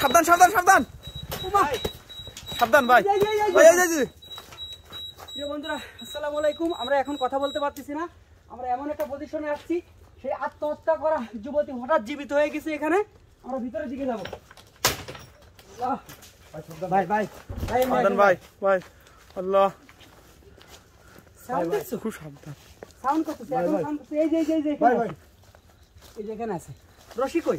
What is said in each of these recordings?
সাবধান সাবধান সাবধান সাবধান ভাই প্রিয় বন্ধুরা আলাইকুম আমরা এখন কথা বলতে পারতেছি না আমরা এমন একটা পজিশনে আসছি সেই আত্মহত্যা করা যুবতী হঠাৎ জীবিত হয়ে গেছে এখানে আমরা ভিতরে দিকে যাবো রশি কই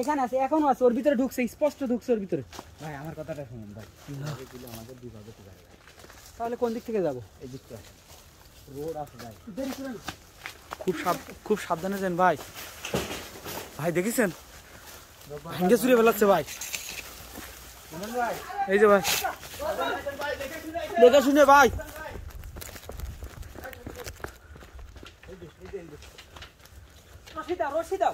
এখানে আছে এখনো আছে ওর ভিতরে ঢুকছে স্পষ্ট ঢুকছে ওর ভিতরে ভাই আমার কথাটা শুনুন ভাই আমাদের বিভাগে তাহলে কোন দিক থেকে যাবো এই দিকটা রোড আছে ভাই খুব খুব সাবধানে যান ভাই ভাই দেখেছেন ভেঙে চুরে বেলাচ্ছে ভাই এই যে ভাই দেখে শুনে ভাই রশিদা রশিদা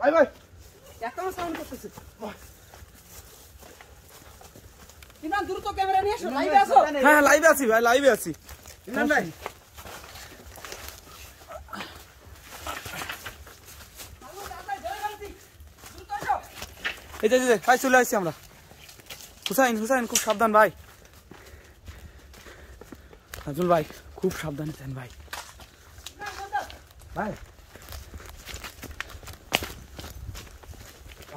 ভাই ভাই এখনো সাউন্ড করতেছে ইমরান দ্রুত ক্যামেরা নিয়ে এসো লাইভে আসো হ্যাঁ লাইভে হ্যাঁ, আছি ভাই লাইভে আছি ইমরান ভাই এই যে ভাই চলে আসছি আমরা হুসাইন হুসাইন খুব সাবধান ভাই রাজুল ভাই খুব সাবধানে যান ভাই ভাই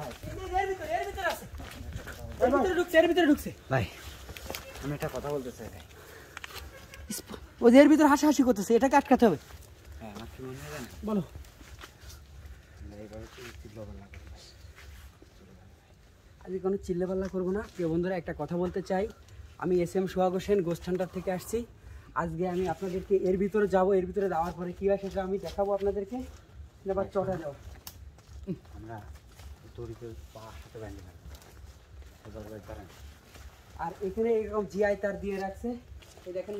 ভাই আমি একটা কথা বলতে চাই হাসাহাসি করতেছে এটাকে আটকাতে হবে হ্যাঁ, বলো আমি কোনো চিল্লাপাল্লা করবো না প্রিয় বন্ধুরা একটা কথা বলতে চাই আমি এস এম সোহাগ হোসেন গোষ্ঠানটার থেকে আসছি আজকে আমি আপনাদেরকে এর ভিতরে যাব এর ভিতরে যাওয়ার পরে কি হয় সেটা আমি দেখাবো আপনাদেরকে চটা যাও আমরা আর এখানে এরকম জিআই তার দিয়ে রাখছে দেখেন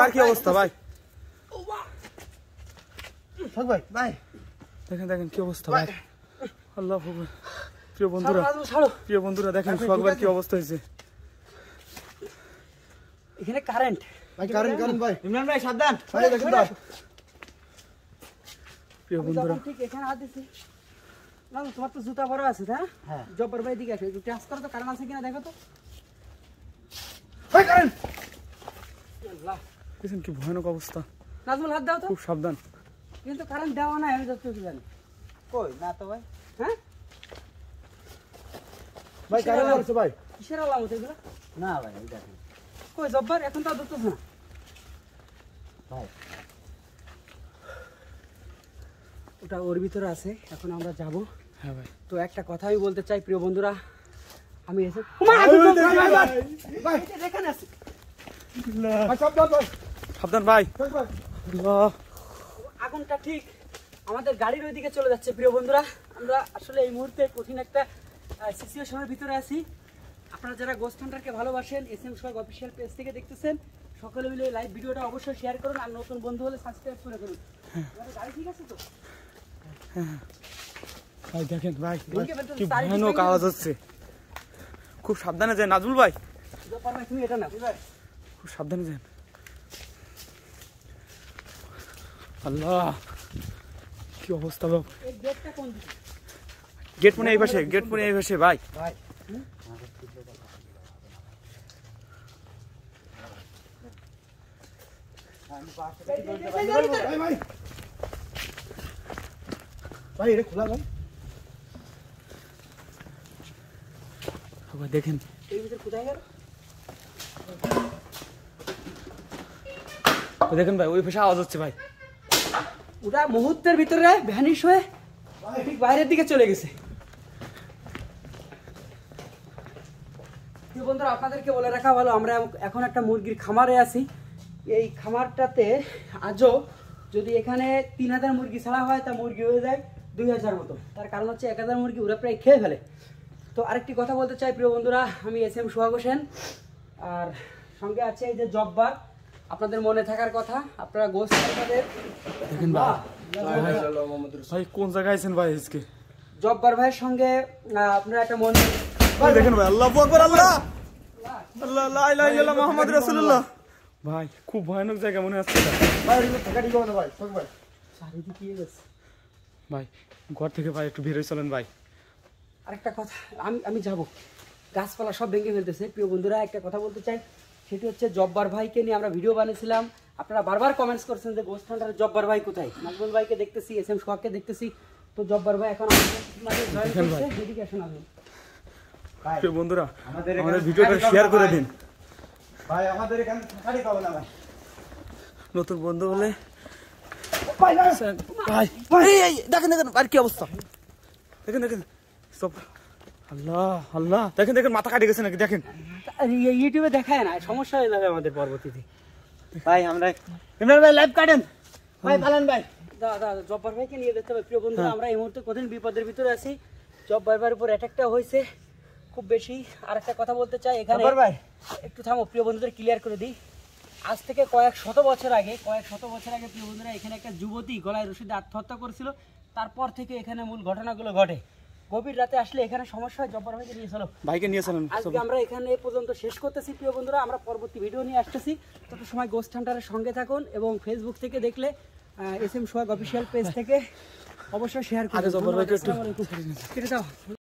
বার কি অবস্থা ভাই দেখেন দেখেন কি অবস্থা ভাই আল্লাহ প্রিয় বন্ধুরা প্রিয় বন্ধুরা দেখেন সববার কি অবস্থা হয়েছে এখানে কারেন্ট তোমার তো জুতা পরা আছে হ্যাঁ জব্বর ভাই দিকে তো কারণ আছে কিনা দেখো তো কি ভয়ানক অবস্থা নাজমুল হাত দাও তো খুব সাবধান কিন্তু কারণ দেওয়া নাই আমি যতটুকু কই না তো ভাই হ্যাঁ ভাই কারেন্ট ভাই কিসের আলামত না ভাই কই জব্বার এখন তো দুটো না ওটা ওর ভিতরে আছে এখন আমরা যাব হ্যাঁ ভাই তো একটা কথা আমি বলতে চাই প্রিয় বন্ধুরা আমি এসে সাবধান ভাই আগুনটা ঠিক আমাদের গাড়ির ওইদিকে চলে যাচ্ছে প্রিয় বন্ধুরা আমরা আসলে এই মুহূর্তে কঠিন একটা সিচুয়েশনের ভিতরে আছি আপনারা যারা গোস্ট হান্টারকে ভালোবাসেন S M Sohag official page থেকে দেখতেছেন সকলে মিলে লাইভ ভিডিওটা অবশ্যই শেয়ার করুন আর নতুন বন্ধু হলে সাবস্ক্রাইব করে ফেলুন গাড়ি ঠিক আছে তো ভাই দেখেন ভাই কি ভয়ানক আওয়াজ হচ্ছে খুব সাবধানে যায় নাজুল ভাই তুমি এটা না খুব সাবধানে যান আল্লাহ কি অবস্থা গেট মনে এই পাশে গেট মনে এই পাশে ভাই ভাই দেখেন দেখেন ভাই ওই পেশা আওয়াজ হচ্ছে ভাই ওটা মুহূর্তের ভিতরে ভ্যানিশ হয়ে ঠিক বাইরের দিকে চলে গেছে বন্ধুরা আপনাদেরকে বলে রাখা ভালো আমরা এখন একটা মুরগির খামারে আছি এই খামারটাতে আজও যদি এখানে তিন হাজার মুরগি ছাড়া হয় তা মুরগি হয়ে যায় দুই হাজার মতো তার কারণ হচ্ছে এক হাজার মুরগি ওরা প্রায় খেয়ে ফেলে তো আরেকটি কথা বলতে চাই প্রিয় বন্ধুরা আমি এস এম সোহাগ হোসেন আর সঙ্গে আছে এই যে জব্বার আপনাদের মনে থাকার কথা আপনারা গোস্ত ভাই কোন জায়গায় আছেন ভাই আজকে জব্বার ভাইয়ের সঙ্গে আপনারা একটা মনে দেখেন ভাই আল্লাহ আল্লাহ আল্লাহ আল্লাহ আল্লাহ মোহাম্মদ রসুল্লাহ ভাই খুব ভয়ানক জায়গা মনে হচ্ছে ভাই ঘর থেকে ভাই একটু বেরোয় চলেন ভাই আরেকটা কথা আমি আমি যাবো গাছপালা সব ভেঙে ফেলতেছে প্রিয় বন্ধুরা একটা কথা বলতে চাই সেটি হচ্ছে জব্বার ভাইকে নিয়ে আমরা ভিডিও বানিয়েছিলাম আপনারা বারবার কমেন্টস করছেন যে গোস্ত জব্বার ভাই কোথায় নাজমুল ভাইকে দেখতেছি এস এম শখকে দেখতেছি তো জব্বার ভাই এখন আমাদের বন্ধুরা আমাদের ভিডিওটা শেয়ার করে দিন নতুন বন্ধু বলে দেখেন দেখেন আর কি অবস্থা দেখেন দেখেন সব আল্লাহ আল্লাহ দেখেন দেখেন মাথা কাটে গেছে নাকি দেখেন ইউটিউবে দেখায় না সমস্যা হয়ে যাবে আমাদের পরবর্তীতে ভাই আমরা ইমরান ভাই লাইভ কাটেন ভাই পালান ভাই জব্বার ভাইকে নিয়ে দেখতে হবে প্রিয় বন্ধু হ্যাঁ। আমরা এই মুহূর্তে কদিন বিপদের ভিতরে আছি জব্বার ভাইয়ের উপর অ্যাটাকটা হয়েছে খুব বেশি আর একটা কথা বলতে চাই এখানে একটু থামো প্রিয় বন্ধুদের ক্লিয়ার করে দিই আজ থেকে কয়েক শত বছর আগে কয়েক শত বছর আগে প্রিয় বন্ধুরা এখানে একটা যুবতী গলায় রশিদে আত্মহত্যা করেছিল তারপর থেকে এখানে মূল ঘটনাগুলো ঘটে গভীর রাতে আসলে এখানে সমস্যা হয় জব্বর ভাইকে নিয়ে চলো ভাইকে নিয়ে চলুন আজকে আমরা এখানে এ পর্যন্ত শেষ করতেছি প্রিয় বন্ধুরা আমরা পরবর্তী ভিডিও নিয়ে আসতেছি তত সময় গোস্ট হান্টারের সঙ্গে থাকুন এবং ফেসবুক থেকে দেখলে S M Sohag official page থেকে অবশ্যই শেয়ার করে আচ্ছা,